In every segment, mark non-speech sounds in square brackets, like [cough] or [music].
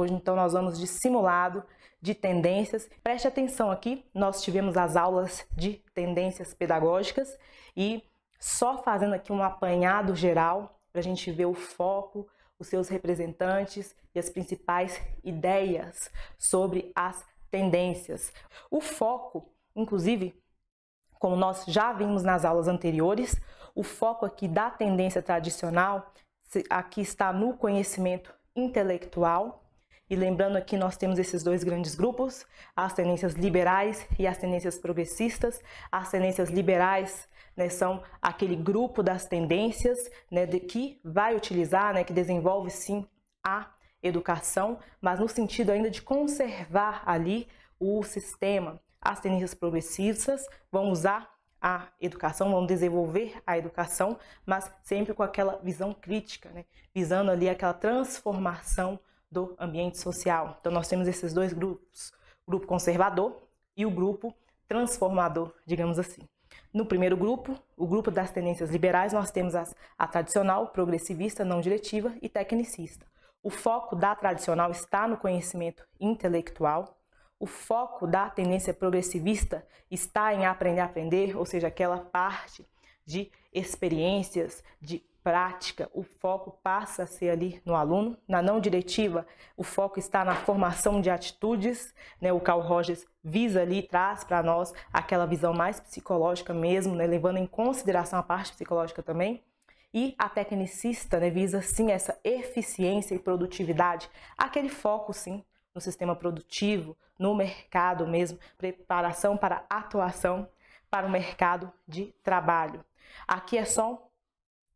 Hoje, então, nós vamos de simulado de tendências. Preste atenção aqui, nós tivemos as aulas de tendências pedagógicas e só fazendo aqui um apanhado geral para a gente ver o foco, os seus representantes e as principais ideias sobre as tendências. O foco, inclusive, como nós já vimos nas aulas anteriores, o foco aqui da tendência tradicional aqui está no conhecimento intelectual e lembrando aqui, nós temos esses dois grandes grupos, as tendências liberais e as tendências progressistas. As tendências liberais né, são aquele grupo das tendências né, de, que vai utilizar, né, que desenvolve sim a educação, mas no sentido ainda de conservar ali o sistema. As tendências progressistas vão usar a educação, vão desenvolver a educação, mas sempre com aquela visão crítica, né? visando ali aquela transformação do ambiente social. Então nós temos esses dois grupos, o grupo conservador e o grupo transformador, digamos assim. No primeiro grupo, o grupo das tendências liberais, nós temos as, a tradicional, progressivista, não diretiva e tecnicista. O foco da tradicional está no conhecimento intelectual. O foco da tendência progressivista está em aprender a aprender, ou seja, aquela parte de experiências, de prática, o foco passa a ser ali no aluno. Na não diretiva, o foco está na formação de atitudes, né? O Carl Rogers visa ali, traz para nós aquela visão mais psicológica mesmo, né? levando em consideração a parte psicológica também. E a tecnicista né, visa sim essa eficiência e produtividade, aquele foco sim no sistema produtivo, no mercado mesmo, preparação para atuação para o mercado de trabalho. Aqui é só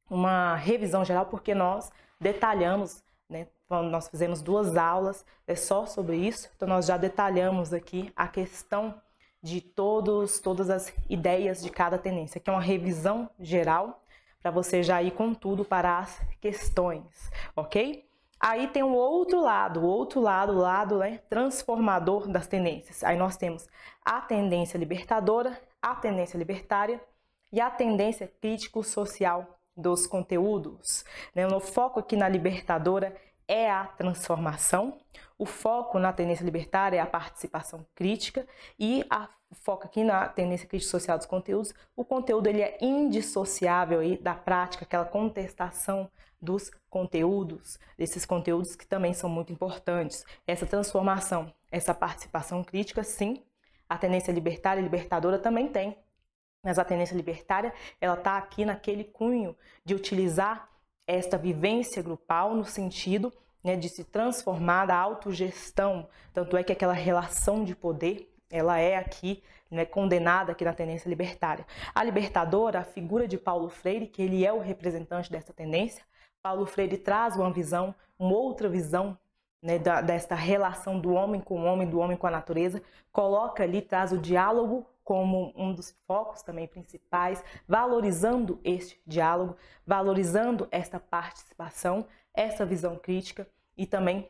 uma revisão geral, porque nós detalhamos, né, nós fizemos duas aulas é só sobre isso, então nós já detalhamos aqui a questão de todos, todas as ideias de cada tendência, que é uma revisão geral para você já ir com tudo para as questões, ok? Aí tem o um outro lado, o outro lado, o lado né, transformador das tendências. Aí nós temos a tendência libertadora, a tendência libertária e a tendência crítico-social dos conteúdos. Né? O foco aqui na Libertadora é a transformação, o foco na tendência libertária é a participação crítica e a foco aqui na tendência crítica social dos conteúdos, o conteúdo ele é indissociável aí da prática, aquela contestação dos conteúdos, desses conteúdos que também são muito importantes. Essa transformação, essa participação crítica, sim, a tendência libertária e libertadora também tem mas a tendência libertária, ela está aqui naquele cunho de utilizar esta vivência grupal no sentido né, de se transformar da autogestão, tanto é que aquela relação de poder ela é aqui né, condenada aqui na tendência libertária. A libertadora, a figura de Paulo Freire, que ele é o representante dessa tendência, Paulo Freire traz uma visão, uma outra visão né, da, desta relação do homem com o homem, do homem com a natureza, coloca ali, traz o diálogo como um dos focos também principais, valorizando este diálogo, valorizando esta participação, essa visão crítica e também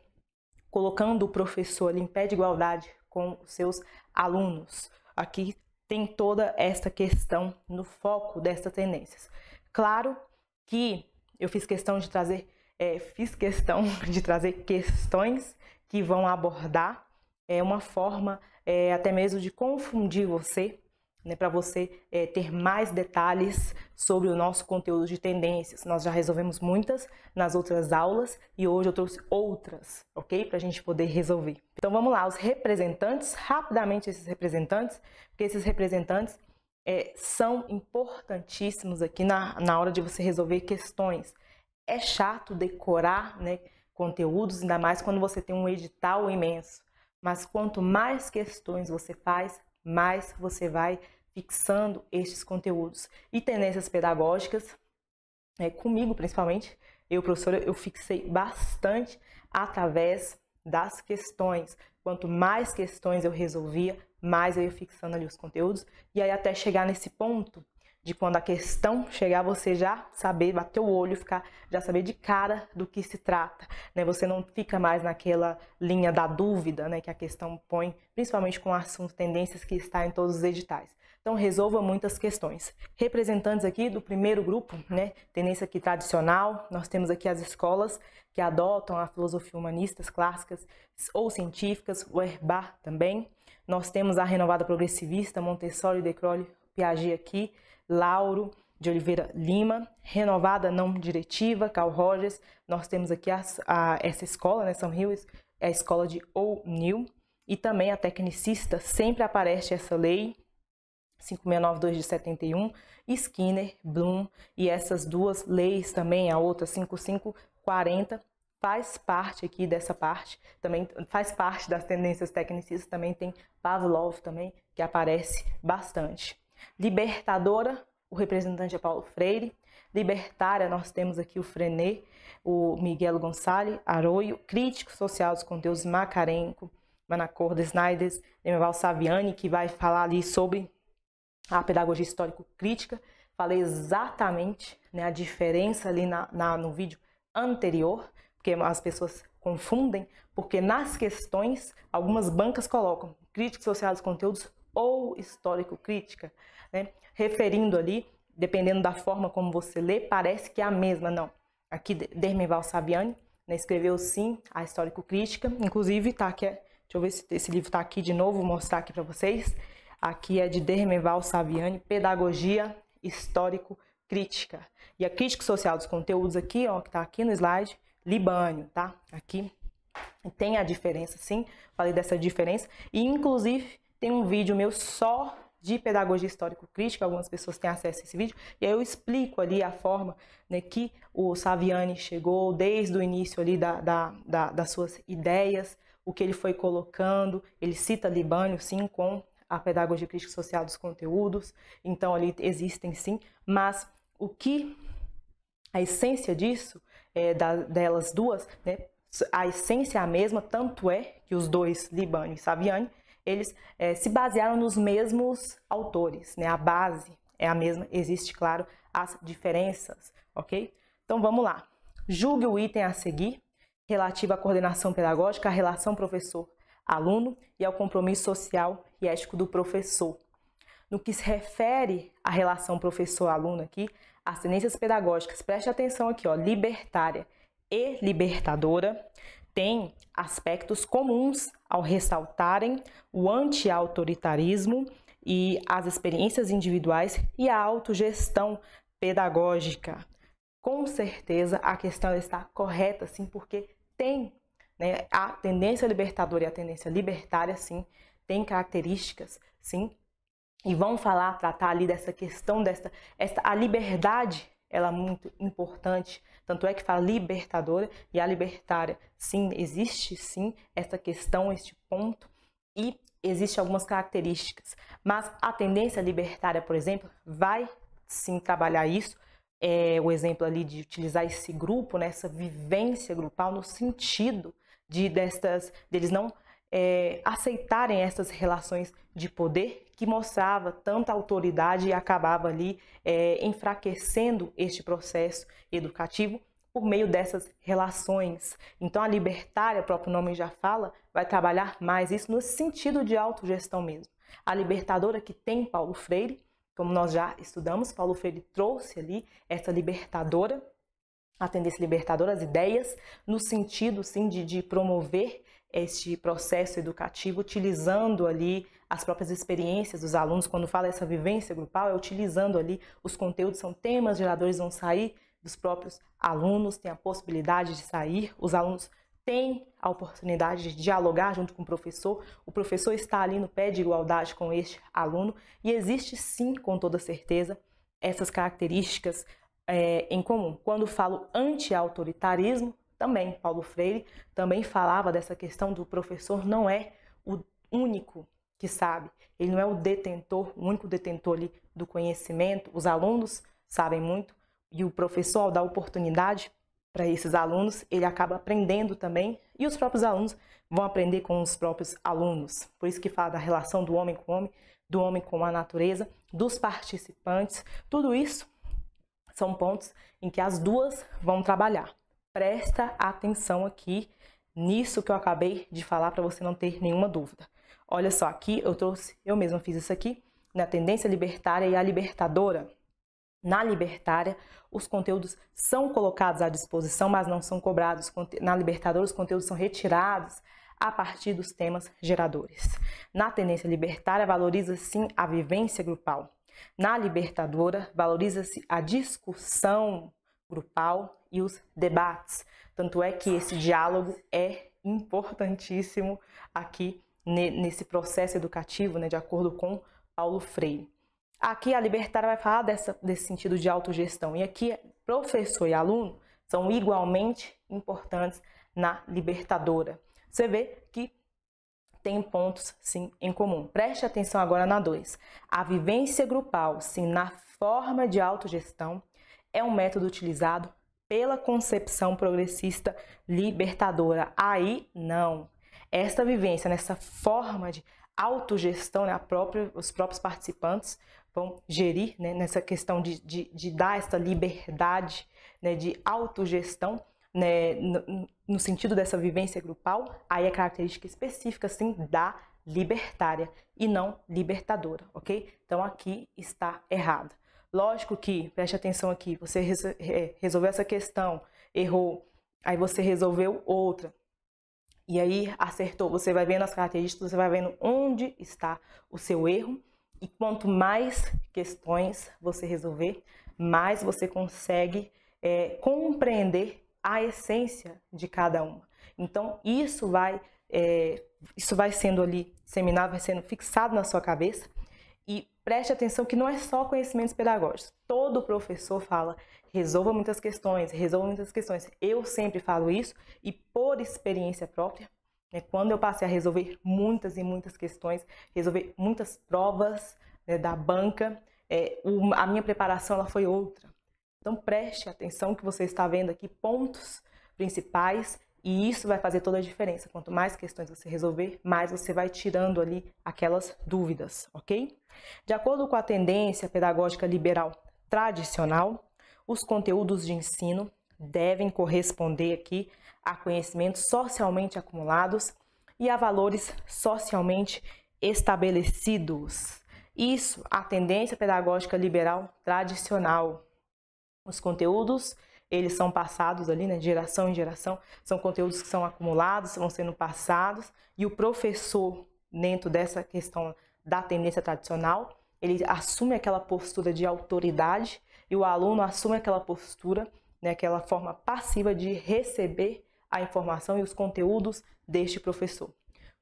colocando o professor ali em pé de igualdade com os seus alunos. Aqui tem toda esta questão no foco destas tendências. Claro que eu fiz questão de trazer, é, fiz questão [laughs] de trazer questões que vão abordar é, uma forma é, até mesmo de confundir você, né, para você é, ter mais detalhes sobre o nosso conteúdo de tendências. Nós já resolvemos muitas nas outras aulas e hoje eu trouxe outras, ok? Para a gente poder resolver. Então vamos lá, os representantes, rapidamente esses representantes, porque esses representantes é, são importantíssimos aqui na, na hora de você resolver questões. É chato decorar né, conteúdos, ainda mais quando você tem um edital imenso. Mas quanto mais questões você faz, mais você vai fixando estes conteúdos. E tendências pedagógicas, é, comigo principalmente, eu, professora, eu fixei bastante através das questões. Quanto mais questões eu resolvia, mais eu ia fixando ali os conteúdos. E aí até chegar nesse ponto de quando a questão chegar, você já saber, bater o olho, ficar, já saber de cara do que se trata, né? Você não fica mais naquela linha da dúvida, né, que a questão põe, principalmente com assuntos, tendências que está em todos os editais. Então resolva muitas questões. Representantes aqui do primeiro grupo, né, tendência aqui tradicional, nós temos aqui as escolas que adotam a filosofia humanistas clássicas ou científicas, o Herbart também. Nós temos a renovada progressivista, Montessori, De Croix, Piaget aqui, Lauro de Oliveira Lima, Renovada Não Diretiva, Carl Rogers. Nós temos aqui a, a, essa escola, né, São Rios, é a escola de O'Neill. E também a Tecnicista, sempre aparece essa lei, 5692 de 71, Skinner, Bloom, e essas duas leis também, a outra 5540, faz parte aqui dessa parte, também faz parte das tendências tecnicistas, também tem Pavlov também, que aparece bastante. Libertadora, o representante é Paulo Freire. Libertária, nós temos aqui o Frenê, o Miguel Gonçalves, Aroio. Crítico social dos conteúdos, Macarenco, Manacorda, Snyder, Nemeval Saviani, que vai falar ali sobre a pedagogia histórico-crítica. Falei exatamente né, a diferença ali na, na, no vídeo anterior, porque as pessoas confundem, porque nas questões algumas bancas colocam crítico social dos conteúdos ou histórico-crítica, né? referindo ali, dependendo da forma como você lê, parece que é a mesma, não. Aqui, Dermeval Saviani né, escreveu sim a histórico-crítica, inclusive tá aqui, deixa eu ver se esse livro está aqui de novo, vou mostrar aqui para vocês. Aqui é de Dermeval Saviani, Pedagogia Histórico-Crítica. E a crítica social dos conteúdos aqui, ó, que está aqui no slide, Libânio, tá? Aqui tem a diferença, sim, falei dessa diferença. E, inclusive, tem um vídeo meu só de pedagogia histórico-crítica, algumas pessoas têm acesso a esse vídeo, e aí eu explico ali a forma né, que o Saviani chegou, desde o início ali da, da, da, das suas ideias, o que ele foi colocando, ele cita Libânio, sim, com a pedagogia crítica social dos conteúdos, então ali existem sim, mas o que, a essência disso, é, delas duas, né, a essência é a mesma, tanto é que os dois, Libânio e Saviani, eles é, se basearam nos mesmos autores, né? A base é a mesma, existe, claro, as diferenças, ok? Então vamos lá. Julgue o item a seguir, relativo à coordenação pedagógica, à relação professor-aluno e ao compromisso social e ético do professor. No que se refere à relação professor-aluno aqui, as tendências pedagógicas, preste atenção aqui, ó, libertária e libertadora, têm aspectos comuns ao ressaltarem o anti-autoritarismo e as experiências individuais e a autogestão pedagógica. Com certeza a questão está correta, sim, porque tem né, a tendência libertadora e a tendência libertária, sim, tem características, sim, e vão falar, tratar ali dessa questão, dessa essa, a liberdade ela é muito importante, tanto é que fala libertadora e a libertária. Sim, existe sim essa questão, este ponto, e existem algumas características. Mas a tendência libertária, por exemplo, vai sim trabalhar isso, é, o exemplo ali de utilizar esse grupo, né, essa vivência grupal no sentido de destas deles não é, aceitarem essas relações de poder que mostrava tanta autoridade e acabava ali é, enfraquecendo este processo educativo por meio dessas relações. Então a libertária, o próprio nome já fala, vai trabalhar mais isso no sentido de autogestão mesmo. A libertadora que tem Paulo Freire, como nós já estudamos, Paulo Freire trouxe ali essa libertadora, a tendência libertadora, as ideias, no sentido sim de, de promover este processo educativo, utilizando ali as próprias experiências dos alunos. Quando fala essa vivência grupal, é utilizando ali os conteúdos, são temas geradores, vão sair dos próprios alunos, tem a possibilidade de sair, os alunos têm a oportunidade de dialogar junto com o professor, o professor está ali no pé de igualdade com este aluno e existe sim, com toda certeza, essas características é, em comum. Quando falo anti-autoritarismo, também, Paulo Freire também falava dessa questão do professor não é o único que sabe, ele não é o detentor, o único detentor ali do conhecimento, os alunos sabem muito e o professor ao dar oportunidade para esses alunos, ele acaba aprendendo também e os próprios alunos vão aprender com os próprios alunos. Por isso que fala da relação do homem com o homem, do homem com a natureza, dos participantes, tudo isso são pontos em que as duas vão trabalhar. Presta atenção aqui nisso que eu acabei de falar para você não ter nenhuma dúvida. Olha só, aqui eu trouxe, eu mesma fiz isso aqui, na tendência libertária e a libertadora. Na libertária, os conteúdos são colocados à disposição, mas não são cobrados. Na libertadora, os conteúdos são retirados a partir dos temas geradores. Na tendência libertária, valoriza sim a vivência grupal. Na libertadora, valoriza-se a discussão grupal e os debates. Tanto é que esse diálogo é importantíssimo aqui nesse processo educativo, né, de acordo com Paulo Freire. Aqui a libertária vai falar dessa, desse sentido de autogestão, e aqui professor e aluno são igualmente importantes na libertadora. Você vê que tem pontos sim em comum. Preste atenção agora na 2. A vivência grupal, sim, na forma de autogestão, é um método utilizado pela concepção progressista libertadora. Aí não. Esta vivência, nessa forma de autogestão, né, própria, os próprios participantes vão gerir né, nessa questão de, de, de, dar essa liberdade né, de autogestão né, no, no, sentido dessa vivência grupal, aí é característica específica sim da libertária e não libertadora, ok? Então aqui está errado. Lógico que, preste atenção aqui, você resolveu essa questão, errou, aí você resolveu outra. E aí acertou, você vai vendo as características, você vai vendo onde está o seu erro. E quanto mais questões você resolver, mais você consegue é, compreender a essência de cada uma. Então isso vai é, isso vai sendo ali seminado, vai sendo fixado na sua cabeça e preste atenção que não é só conhecimentos pedagógicos. Todo professor fala, resolva muitas questões, resolva muitas questões. Eu sempre falo isso e por experiência própria, né, quando eu passei a resolver muitas e muitas questões, resolver muitas provas né, da banca, é, a minha preparação ela foi outra. Então preste atenção que você está vendo aqui pontos principais e isso vai fazer toda a diferença. Quanto mais questões você resolver, mais você vai tirando ali aquelas dúvidas, ok? De acordo com a tendência pedagógica liberal tradicional, os conteúdos de ensino devem corresponder aqui a conhecimentos socialmente acumulados e a valores socialmente estabelecidos. Isso, a tendência pedagógica liberal tradicional. Os conteúdos eles são passados ali, né, de geração em geração, são conteúdos que são acumulados, vão sendo passados, e o professor, dentro dessa questão da tendência tradicional, ele assume aquela postura de autoridade e o aluno assume aquela postura, né, aquela forma passiva de receber a informação e os conteúdos deste professor.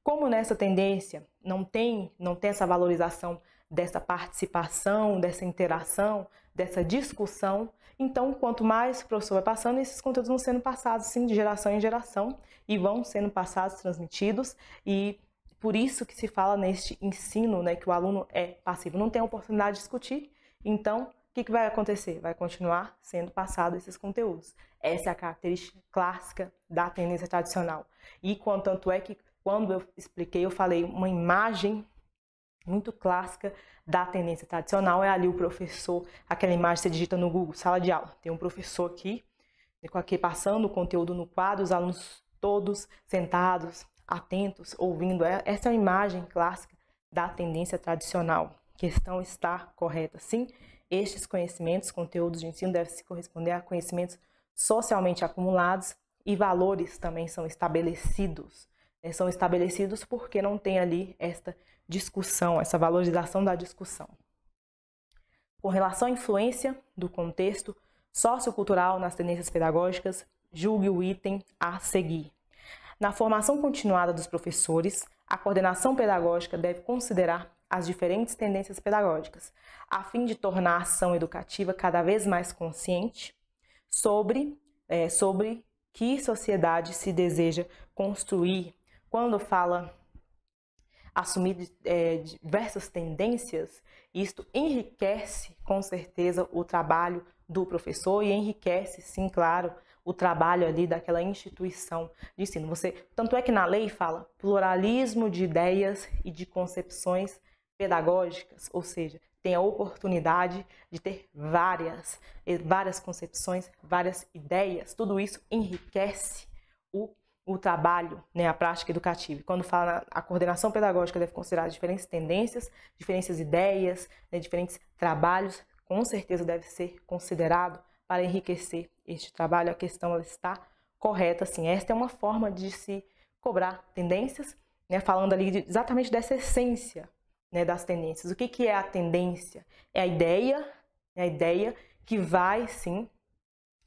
Como nessa tendência não tem, não tem essa valorização dessa participação, dessa interação, dessa discussão, então, quanto mais o professor vai passando, esses conteúdos vão sendo passados sim de geração em geração e vão sendo passados, transmitidos e por isso que se fala neste ensino, né, que o aluno é passivo, não tem a oportunidade de discutir. Então, o que, que, vai acontecer? Vai continuar sendo passado esses conteúdos. Essa é a característica clássica da tendência tradicional. E quanto tanto é que, quando eu expliquei, eu falei uma imagem muito clássica da tendência tradicional é ali o professor, aquela imagem que você digita no Google, sala de aula. Tem um professor aqui, aqui passando o conteúdo no quadro, os alunos todos sentados, atentos, ouvindo. É, essa é a imagem clássica da tendência tradicional. Questão está correta, sim. Estes conhecimentos, conteúdos de ensino, devem se corresponder a conhecimentos socialmente acumulados e valores também são estabelecidos. É, são estabelecidos porque não tem ali esta discussão, essa valorização da discussão. Com relação à influência do contexto sociocultural nas tendências pedagógicas, julgue o item a seguir. Na formação continuada dos professores, a coordenação pedagógica deve considerar as diferentes tendências pedagógicas, a fim de tornar a ação educativa cada vez mais consciente sobre, é, sobre que sociedade se deseja construir. Quando fala assumir é, diversas tendências, isto enriquece com certeza o trabalho do professor e enriquece, sim, claro, o trabalho ali daquela instituição de ensino. Você, tanto é que na lei fala pluralismo de ideias e de concepções pedagógicas, ou seja, tem a oportunidade de ter várias, eh, várias concepções, várias ideias. Tudo isso enriquece o o trabalho, né, a prática educativa. Quando fala na, a coordenação pedagógica deve considerar diferentes tendências, diferentes ideias, né, diferentes trabalhos, com certeza deve ser considerado para enriquecer este trabalho. A questão está correta, sim. Esta é uma forma de se cobrar tendências, né, falando ali de, exatamente dessa essência né, das tendências. O que, que é a tendência? É a ideia, é a ideia que vai, sim,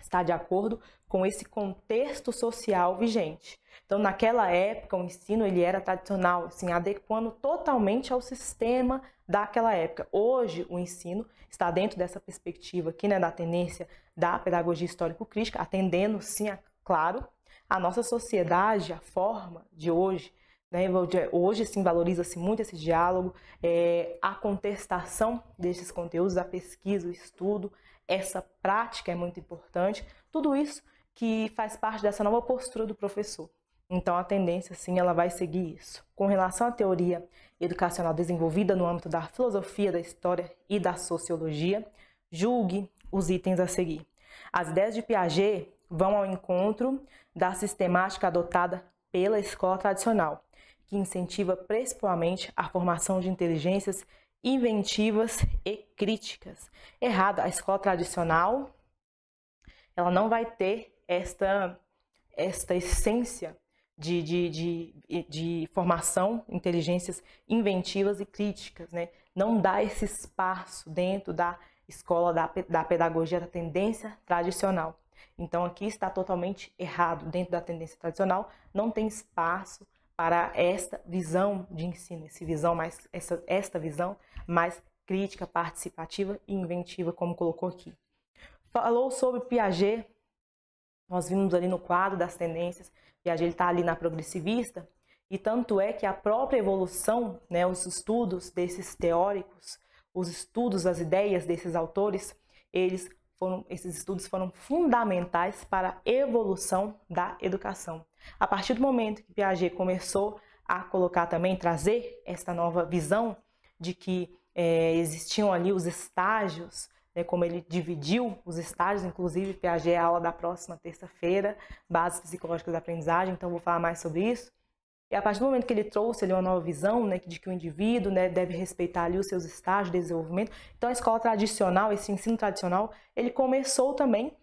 está de acordo com esse contexto social vigente. Então, naquela época, o ensino ele era tradicional, assim, adequando totalmente ao sistema daquela época. Hoje, o ensino está dentro dessa perspectiva aqui, né, da tendência da pedagogia histórico-crítica, atendendo, sim, a, claro, a nossa sociedade, a forma de hoje, né, hoje sim valoriza-se muito esse diálogo, é, a contestação desses conteúdos, a pesquisa, o estudo, essa prática é muito importante, tudo isso que faz parte dessa nova postura do professor. Então a tendência, sim, ela vai seguir isso. Com relação à teoria educacional desenvolvida no âmbito da filosofia, da história e da sociologia, julgue os itens a seguir. As ideias de Piaget vão ao encontro da sistemática adotada pela escola tradicional, que incentiva principalmente a formação de inteligências inventivas e críticas. Errado, a escola tradicional ela não vai ter esta, esta essência de, de, de, de formação, inteligências inventivas e críticas, né? Não dá esse espaço dentro da escola da, da pedagogia da tendência tradicional. Então aqui está totalmente errado. Dentro da tendência tradicional não tem espaço para esta visão de ensino, essa visão mais, essa, esta visão mais crítica, participativa e inventiva, como colocou aqui. Falou sobre Piaget, nós vimos ali no quadro das tendências, Piaget está ali na progressivista, e tanto é que a própria evolução, né, os estudos desses teóricos, os estudos, as ideias desses autores, eles foram, esses estudos foram fundamentais para a evolução da educação. A partir do momento que Piaget começou a colocar também, trazer esta nova visão de que é, existiam ali os estágios, né, como ele dividiu os estágios, inclusive Piaget é a aula da próxima terça-feira, Bases Psicológicas da Aprendizagem, então vou falar mais sobre isso. E a partir do momento que ele trouxe ali uma nova visão, né, de que o indivíduo, né, deve respeitar ali os seus estágios de desenvolvimento, então a escola tradicional, esse ensino tradicional, ele começou também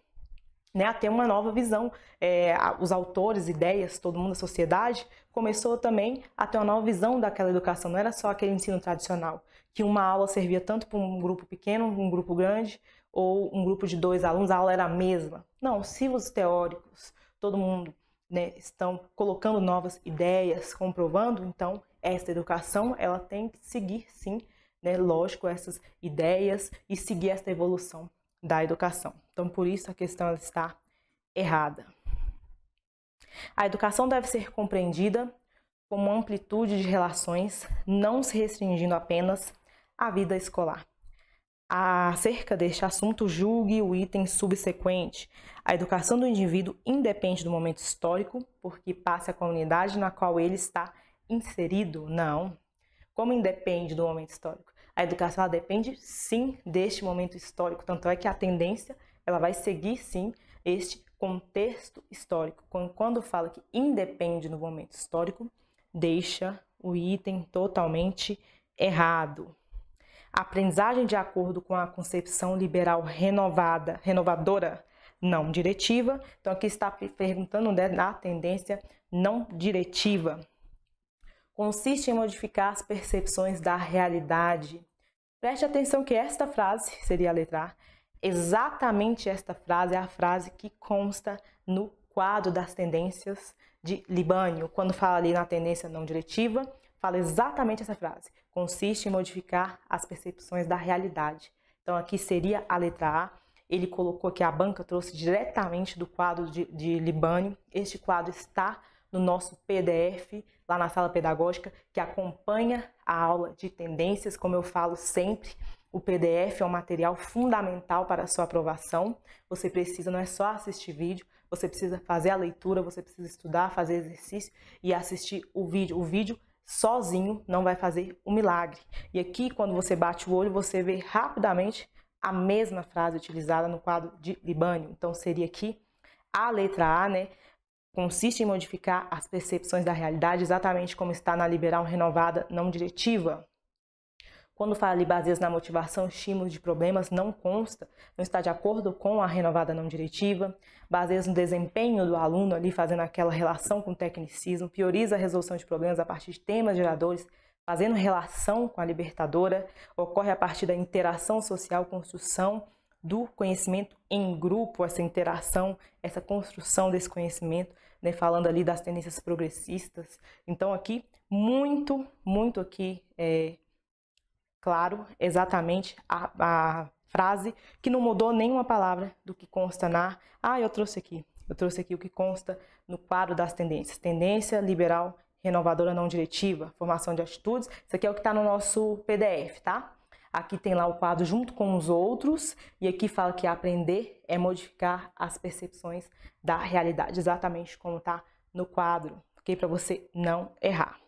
né, a ter uma nova visão. É, os autores, ideias, todo mundo, a sociedade, começou também a ter uma nova visão daquela educação. Não era só aquele ensino tradicional, que uma aula servia tanto para um grupo pequeno, um grupo grande, ou um grupo de dois alunos, a aula era a mesma. Não, se os teóricos, todo mundo né, estão colocando novas ideias, comprovando, então esta educação ela tem que seguir sim, né, lógico, essas ideias e seguir esta evolução da educação. Então por isso a questão ela está errada. A educação deve ser compreendida como amplitude de relações, não se restringindo apenas à vida escolar acerca deste assunto julgue o item subsequente. A educação do indivíduo independe do momento histórico, porque passa a comunidade na qual ele está inserido. Não. Como independe do momento histórico? A educação depende sim deste momento histórico, tanto é que a tendência ela vai seguir sim este contexto histórico. Quando fala que independe do momento histórico, deixa o item totalmente errado aprendizagem de acordo com a concepção liberal renovada, renovadora, não diretiva. Então aqui está perguntando né, da tendência não diretiva. Consiste em modificar as percepções da realidade. Preste atenção que esta frase seria a letra A. Exatamente esta frase é a frase que consta no quadro das tendências de Libânio, quando fala ali na tendência não diretiva, fala exatamente essa frase. Consiste em modificar as percepções da realidade. Então aqui seria a letra A. Ele colocou que a banca trouxe diretamente do quadro de, de Libânio. Este quadro está no nosso PDF, lá na sala pedagógica, que acompanha a aula de tendências, como eu falo sempre. O PDF é um material fundamental para a sua aprovação. Você precisa não é só assistir vídeo, você precisa fazer a leitura, você precisa estudar, fazer exercício e assistir o vídeo. O vídeo sozinho não vai fazer um milagre. E aqui, quando você bate o olho, você vê rapidamente a mesma frase utilizada no quadro de Libânio. Então, seria aqui a letra A, né? Consiste em modificar as percepções da realidade exatamente como está na liberal renovada não diretiva. Quando fala ali se na motivação, estímulos de problemas, não consta, não está de acordo com a renovada não diretiva, baseia no desempenho do aluno ali, fazendo aquela relação com o tecnicismo, prioriza a resolução de problemas a partir de temas geradores, fazendo relação com a libertadora, ocorre a partir da interação social, construção do conhecimento em grupo, essa interação, essa construção desse conhecimento, né, falando ali das tendências progressistas. Então aqui, muito, muito aqui é, claro, exatamente a, a frase, que não mudou nenhuma palavra do que consta na. Ah, eu trouxe aqui. Eu trouxe aqui o que consta no quadro das tendências. Tendência liberal renovadora não diretiva, formação de atitudes. Isso aqui é o que está no nosso PDF, tá? Aqui tem lá o quadro junto com os outros e aqui fala que aprender é modificar as percepções da realidade, exatamente como está no quadro, ok? Para você não errar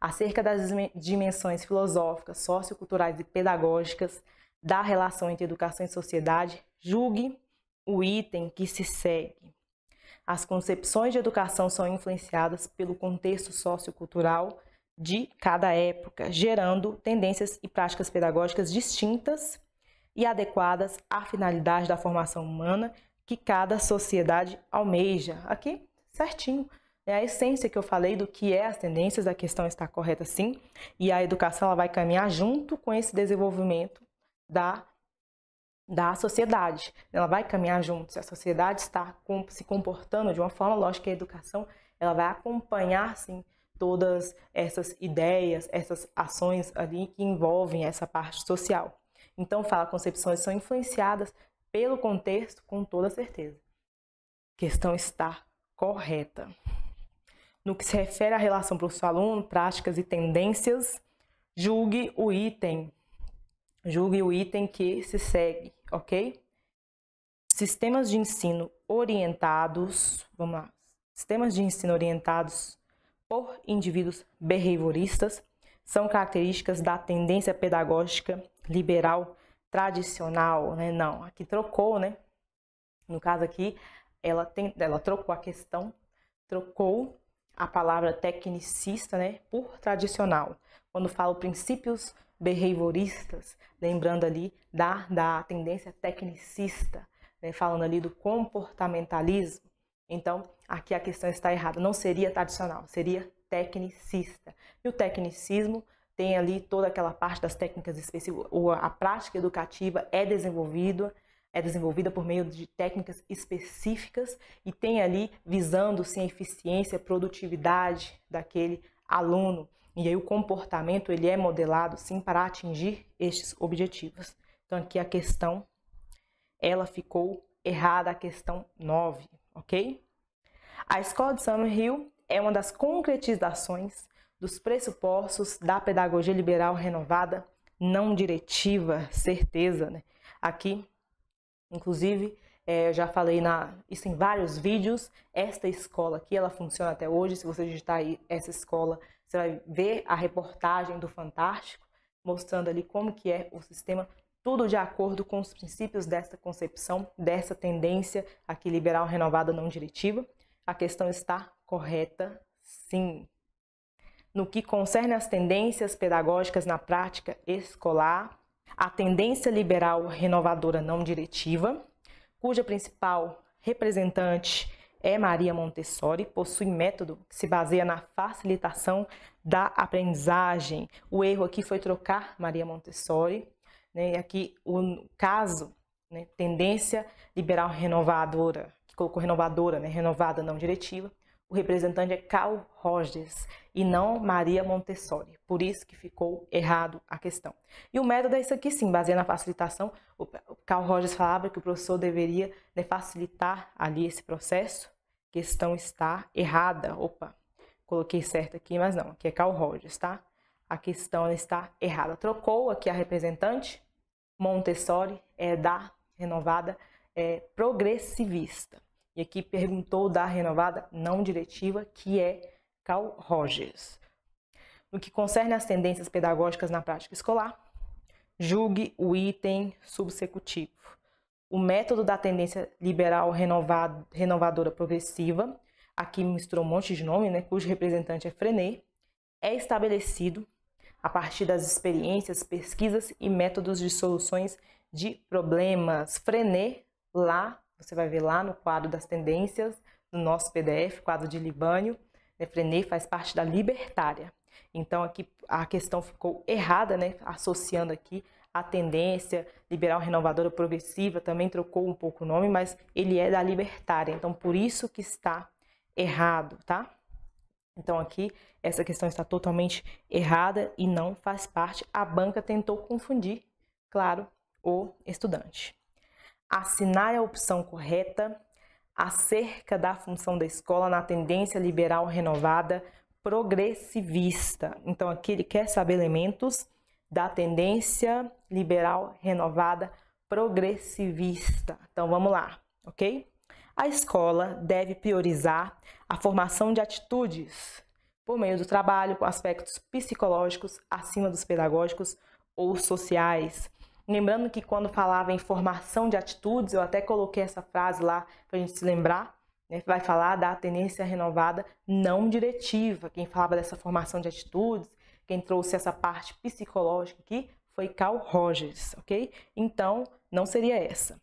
acerca das dimensões filosóficas, socioculturais e pedagógicas da relação entre educação e sociedade, julgue o item que se segue. As concepções de educação são influenciadas pelo contexto sociocultural de cada época, gerando tendências e práticas pedagógicas distintas e adequadas à finalidade da formação humana que cada sociedade almeja. Aqui, certinho é a essência que eu falei do que é as tendências, a questão está correta sim, e a educação ela vai caminhar junto com esse desenvolvimento da da sociedade. Ela vai caminhar junto. Se a sociedade está com, se comportando de uma forma, lógica a educação ela vai acompanhar sim todas essas ideias, essas ações ali que envolvem essa parte social. Então, fala concepções são influenciadas pelo contexto com toda certeza. A questão está correta no que se refere à relação professor-aluno, práticas e tendências, julgue o item. Julgue o item que se segue, ok? Sistemas de ensino orientados, vamos lá, sistemas de ensino orientados por indivíduos behavioristas são características da tendência pedagógica liberal tradicional, né? Não, aqui trocou, né? No caso aqui, ela, tem, ela trocou a questão, trocou a palavra tecnicista né, por tradicional. Quando falo princípios behavioristas, lembrando ali da, da tendência tecnicista, né, falando ali do comportamentalismo. Então, aqui a questão está errada. Não seria tradicional, seria tecnicista. E o tecnicismo tem ali toda aquela parte das técnicas específicas, a prática educativa é desenvolvida é desenvolvida por meio de técnicas específicas e tem ali visando-se a eficiência, a produtividade daquele aluno. E aí o comportamento ele é modelado sim para atingir estes objetivos. Então aqui a questão ela ficou errada, a questão 9, OK? A escola de Summer Hill é uma das concretizações dos pressupostos da pedagogia liberal renovada, não diretiva, certeza, né? Aqui Inclusive, é, já falei na, isso em vários vídeos, esta escola aqui, ela funciona até hoje. Se você digitar aí essa escola, você vai ver a reportagem do Fantástico, mostrando ali como que é o sistema, tudo de acordo com os princípios dessa concepção, dessa tendência aqui liberal renovada não diretiva. A questão está correta, sim. No que concerne às tendências pedagógicas na prática escolar, a tendência liberal renovadora não diretiva, cuja principal representante é Maria Montessori, possui método que se baseia na facilitação da aprendizagem. O erro aqui foi trocar Maria Montessori, né? E aqui o caso, né? tendência liberal renovadora, que colocou renovadora, né? renovada não diretiva. O representante é Carl Rogers, e não Maria Montessori. Por isso que ficou errado a questão. E o método é isso aqui sim, baseado na facilitação. O Carl Rogers falava que o professor deveria né, facilitar ali esse processo. Questão está errada. Opa, coloquei certo aqui, mas não, aqui é Carl Rogers, tá? A questão está errada. Trocou aqui a representante. Montessori é da renovada é, progressivista. E aqui perguntou da renovada não diretiva, que é Cal. Rogers. No que concerne às tendências pedagógicas na prática escolar, julgue o item subsecutivo. O método da tendência liberal renovado, renovadora progressiva, aqui misturou um monte de nome, né, cujo representante é Frenet, é estabelecido a partir das experiências, pesquisas e métodos de soluções de problemas. Frenet, lá, você vai ver lá no quadro das tendências, no nosso PDF, quadro de Libânio, né? Frenet faz parte da libertária. Então aqui a questão ficou errada, né? associando aqui a tendência liberal renovadora progressiva, também trocou um pouco o nome, mas ele é da libertária. Então por isso que está errado, tá? Então aqui essa questão está totalmente errada e não faz parte. A banca tentou confundir, claro, o estudante. Assinar é a opção correta acerca da função da escola na tendência liberal renovada progressivista. Então, aqui ele quer saber elementos da tendência liberal renovada progressivista. Então, vamos lá, ok? A escola deve priorizar a formação de atitudes por meio do trabalho com aspectos psicológicos acima dos pedagógicos ou sociais Lembrando que quando falava em formação de atitudes, eu até coloquei essa frase lá para a gente se lembrar, né? vai falar da tendência renovada não diretiva. Quem falava dessa formação de atitudes, quem trouxe essa parte psicológica aqui foi Carl Rogers, ok? Então, não seria essa.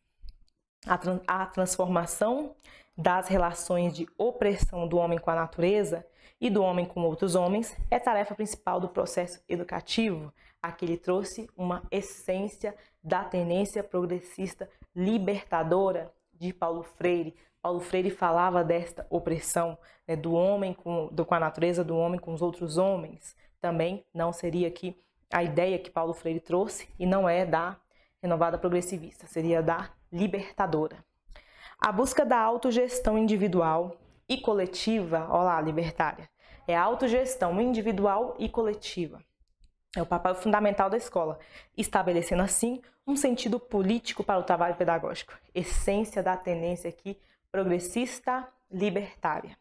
A, tran a transformação das relações de opressão do homem com a natureza e do homem com outros homens é tarefa principal do processo educativo. Aqui ele trouxe uma essência da tendência progressista libertadora de Paulo Freire. Paulo Freire falava desta opressão né, do homem com, do, com a natureza do homem com os outros homens. Também não seria aqui a ideia que Paulo Freire trouxe e não é da renovada progressivista, seria da libertadora. A busca da autogestão individual e coletiva, olá, libertária, é a autogestão individual e coletiva. É o papel fundamental da escola, estabelecendo assim um sentido político para o trabalho pedagógico, essência da tendência aqui progressista libertária.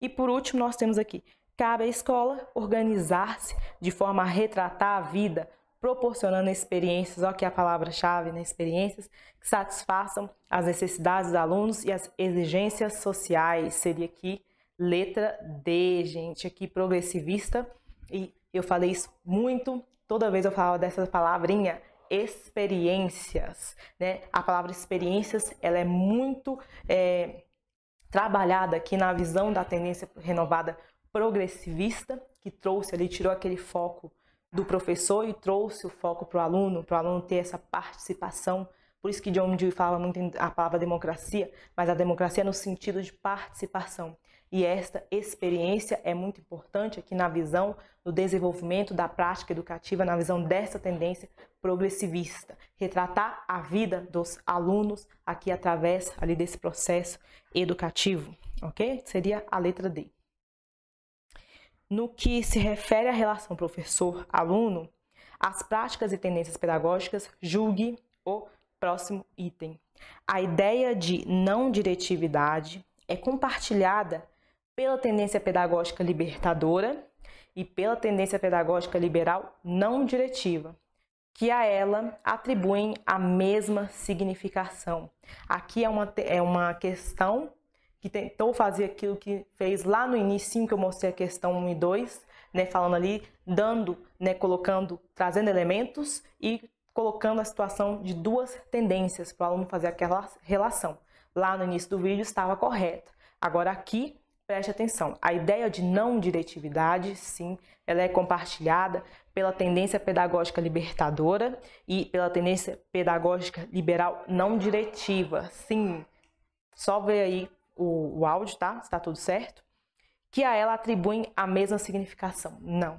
E por último, nós temos aqui: cabe à escola organizar-se de forma a retratar a vida proporcionando experiências, ó que é a palavra-chave, né, experiências que satisfaçam as necessidades dos alunos e as exigências sociais. Seria aqui letra D, gente, aqui progressivista. E eu falei isso muito, toda vez eu falava dessa palavrinha, experiências, né? A palavra experiências, ela é muito é, trabalhada aqui na visão da tendência renovada progressivista, que trouxe ali, tirou aquele foco do professor e trouxe o foco para o aluno, para o aluno ter essa participação. Por isso que John Dewey falava muito a palavra democracia, mas a democracia é no sentido de participação. E esta experiência é muito importante aqui na visão do desenvolvimento da prática educativa, na visão dessa tendência progressivista. Retratar a vida dos alunos aqui através ali desse processo educativo, ok? Seria a letra D. No que se refere à relação professor-aluno, as práticas e tendências pedagógicas, julgue o próximo item. A ideia de não diretividade é compartilhada pela tendência pedagógica libertadora e pela tendência pedagógica liberal não diretiva, que a ela atribuem a mesma significação. Aqui é uma, é uma questão que tentou fazer aquilo que fez lá no início que eu mostrei a questão 1 e 2, né, falando ali, dando, né, colocando, trazendo elementos e colocando a situação de duas tendências para o aluno fazer aquela relação. Lá no início do vídeo estava correto Agora aqui Preste atenção, a ideia de não diretividade, sim, ela é compartilhada pela tendência pedagógica libertadora e pela tendência pedagógica liberal não diretiva, sim. Só ver aí o, o áudio, tá? Se tá tudo certo. Que a ela atribuem a mesma significação. Não.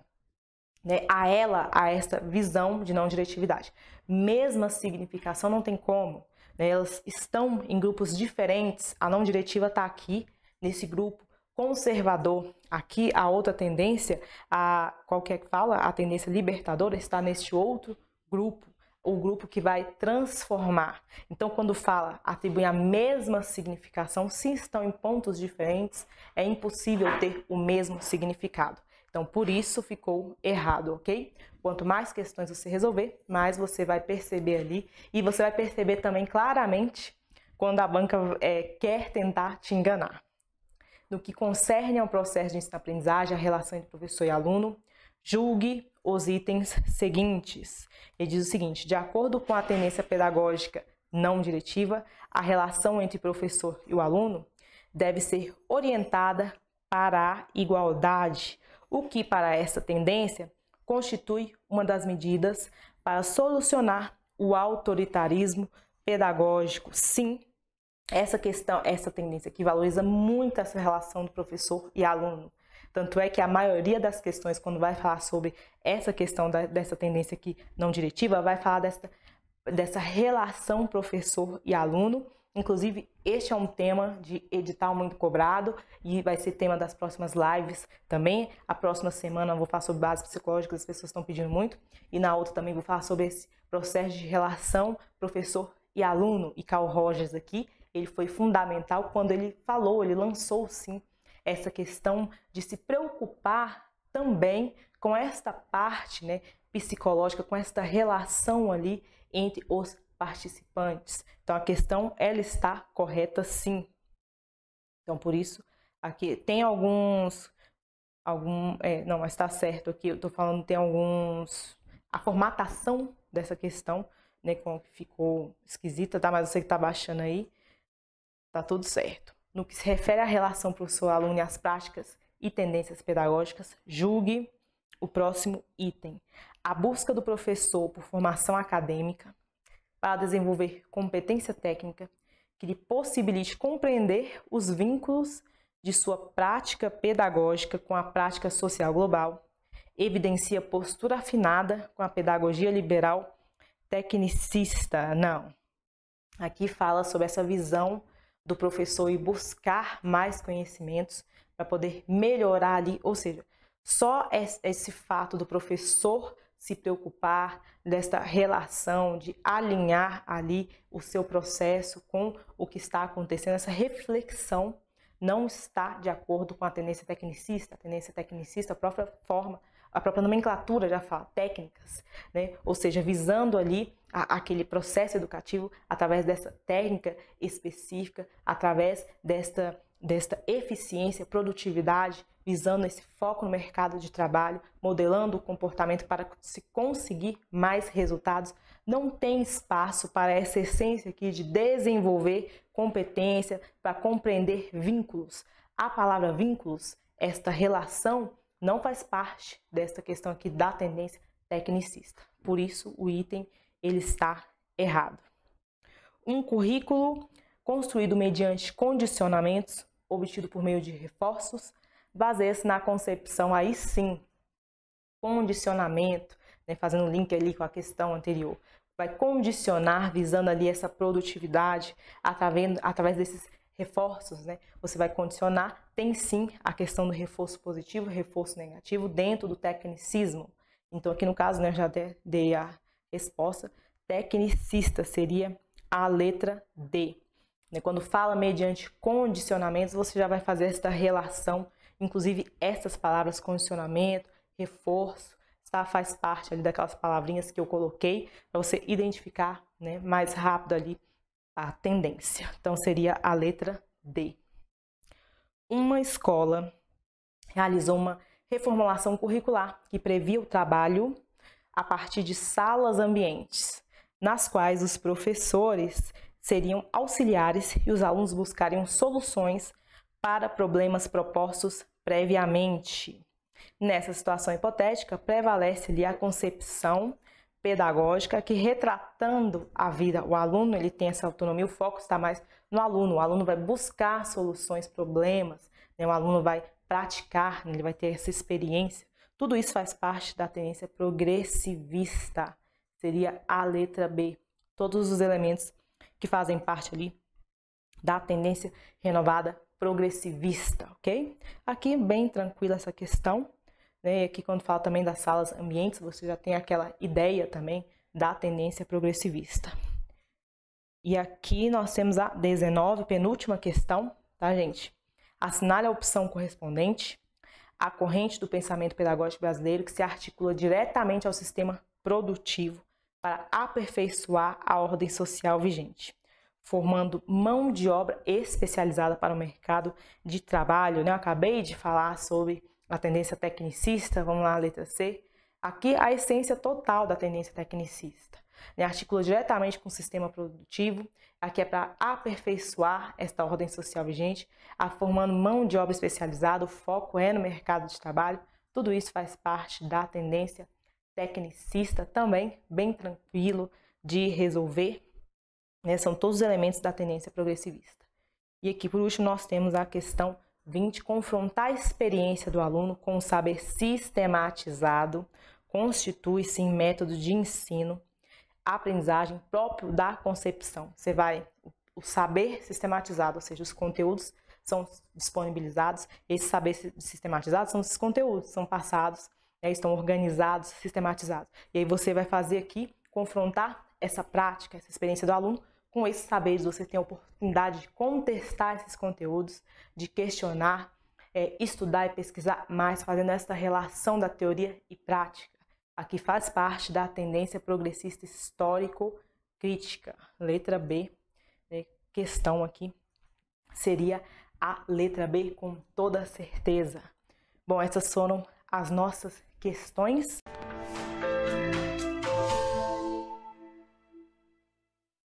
Né? A ela, a esta visão de não diretividade. Mesma significação não tem como. Né? Elas estão em grupos diferentes. A não diretiva está aqui, nesse grupo conservador. Aqui, a outra tendência, a qualquer é que fala, a tendência libertadora está neste outro grupo o grupo que vai transformar. Então, quando fala atribui a mesma significação, se estão em pontos diferentes, é impossível ter o mesmo significado. Então, por isso ficou errado, ok? Quanto mais questões você resolver, mais você vai perceber ali e você vai perceber também claramente quando a banca é, quer tentar te enganar. No que concerne ao processo de ensino-aprendizagem, a relação entre professor e aluno, julgue os itens seguintes. Ele diz o seguinte: de acordo com a tendência pedagógica não diretiva, a relação entre professor e o aluno deve ser orientada para a igualdade, o que, para essa tendência, constitui uma das medidas para solucionar o autoritarismo pedagógico. Sim, essa questão, essa tendência que valoriza muito essa relação do professor e aluno. Tanto é que a maioria das questões, quando vai falar sobre essa questão da, dessa tendência aqui não diretiva, vai falar dessa, dessa relação professor e aluno. Inclusive, este é um tema de edital muito cobrado e vai ser tema das próximas lives também. A próxima semana eu vou falar sobre bases psicológicas, as pessoas estão pedindo muito. E na outra também vou falar sobre esse processo de relação professor e aluno. E Carl Rogers aqui, ele foi fundamental quando ele falou, ele lançou sim essa questão de se preocupar também com esta parte né, psicológica, com esta relação ali entre os participantes. Então a questão ela está correta sim. Então por isso aqui tem alguns algum é, não mas está certo aqui eu estou falando tem alguns a formatação dessa questão né como ficou esquisita tá mas você que está baixando aí tá tudo certo no que se refere à relação professor-aluno e às práticas e tendências pedagógicas, julgue o próximo item: a busca do professor por formação acadêmica para desenvolver competência técnica que lhe possibilite compreender os vínculos de sua prática pedagógica com a prática social global, evidencia postura afinada com a pedagogia liberal tecnicista. Não. Aqui fala sobre essa visão do professor e buscar mais conhecimentos para poder melhorar ali, ou seja, só esse fato do professor se preocupar desta relação de alinhar ali o seu processo com o que está acontecendo, essa reflexão não está de acordo com a tendência tecnicista. A tendência tecnicista, a própria forma a própria nomenclatura já fala, técnicas, né? ou seja, visando ali a, aquele processo educativo através dessa técnica específica, através desta, desta eficiência, produtividade, visando esse foco no mercado de trabalho, modelando o comportamento para se conseguir mais resultados, não tem espaço para essa essência aqui de desenvolver competência, para compreender vínculos. A palavra vínculos, esta relação não faz parte desta questão aqui da tendência tecnicista. Por isso o item ele está errado. Um currículo construído mediante condicionamentos obtido por meio de reforços baseia-se na concepção aí sim condicionamento, né, fazendo link ali com a questão anterior, vai condicionar visando ali essa produtividade através, através desses reforços, né? Você vai condicionar. Tem sim a questão do reforço positivo, reforço negativo dentro do tecnicismo. Então, aqui no caso, né, eu já até dei a resposta. Tecnicista seria a letra D. Né? Quando fala mediante condicionamentos, você já vai fazer esta relação, inclusive essas palavras condicionamento, reforço, tá? faz parte ali daquelas palavrinhas que eu coloquei para você identificar né, mais rápido ali a tendência. [laughs] Então seria a letra D. Uma escola realizou uma reformulação curricular que previa o trabalho a partir de salas ambientes, nas quais os professores seriam auxiliares e os alunos buscariam soluções para problemas propostos previamente. Nessa situação hipotética, prevalece-lhe a concepção pedagógica que retratando a vida, o aluno ele tem essa autonomia, o foco está mais no aluno, o aluno vai buscar soluções, problemas, né? o aluno vai praticar, né? ele vai ter essa experiência. Tudo isso faz parte da tendência progressivista, seria a letra B. Todos os elementos que fazem parte ali da tendência renovada progressivista, ok? Aqui bem tranquila essa questão. Né? E aqui quando fala também das salas ambientes, você já tem aquela ideia também da tendência progressivista. E aqui nós temos a 19, penúltima questão, tá, gente? Assinale a opção correspondente à corrente do pensamento pedagógico brasileiro que se articula diretamente ao sistema produtivo para aperfeiçoar a ordem social vigente, formando mão de obra especializada para o mercado de trabalho. Né? Eu acabei de falar sobre a tendência tecnicista, vamos lá, letra C. Aqui a essência total da tendência tecnicista. Né? Articula diretamente com o sistema produtivo. Aqui é para aperfeiçoar esta ordem social vigente, formando mão de obra especializada, o foco é no mercado de trabalho. Tudo isso faz parte da tendência tecnicista também, bem tranquilo de resolver. Né? São todos os elementos da tendência progressivista. E aqui, por último, nós temos a questão 20. Confrontar a experiência do aluno com o saber sistematizado constitui-se em método de ensino, aprendizagem próprio da concepção. Você vai, o saber sistematizado, ou seja, os conteúdos são disponibilizados, esse saber sistematizado são esses conteúdos, são passados, né, estão organizados, sistematizados. E aí você vai fazer aqui, confrontar essa prática, essa experiência do aluno com esses saberes, você tem a oportunidade de contestar esses conteúdos, de questionar, é, estudar e pesquisar mais, fazendo essa relação da teoria e prática. Aqui faz parte da tendência progressista histórico-crítica. Letra B, né, questão aqui, seria a letra B com toda certeza. Bom, essas foram as nossas questões.